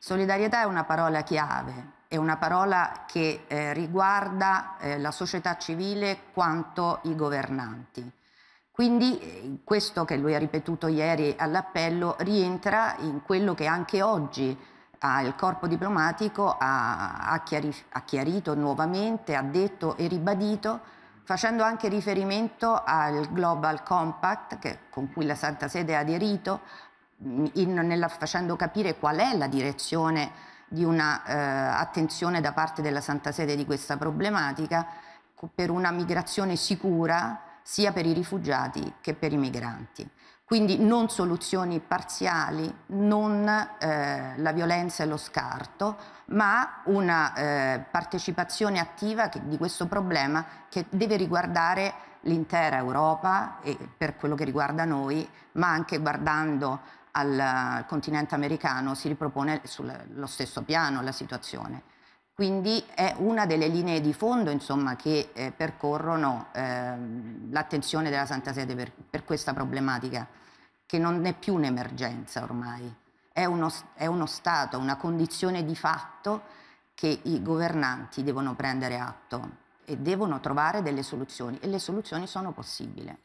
Solidarietà è una parola chiave, è una parola che eh, riguarda eh, la società civile quanto i governanti. Quindi eh, questo che lui ha ripetuto ieri all'appello rientra in quello che anche oggi ah, il corpo diplomatico ha, ha, chiari, ha chiarito nuovamente, ha detto e ribadito, facendo anche riferimento al Global Compact che, con cui la Santa Sede ha aderito, in, nella, facendo capire qual è la direzione di un'attenzione eh, da parte della Santa Sede di questa problematica per una migrazione sicura sia per i rifugiati che per i migranti. Quindi non soluzioni parziali, non eh, la violenza e lo scarto, ma una eh, partecipazione attiva che, di questo problema che deve riguardare l'intera Europa e per quello che riguarda noi, ma anche guardando al continente americano si ripropone sullo stesso piano la situazione. Quindi è una delle linee di fondo insomma, che eh, percorrono eh, l'attenzione della Santa Sede per, per, questa problematica, che non è più un'emergenza ormai, è uno, è uno stato, una condizione di fatto che i governanti devono prendere atto e devono trovare delle soluzioni e le soluzioni sono possibili.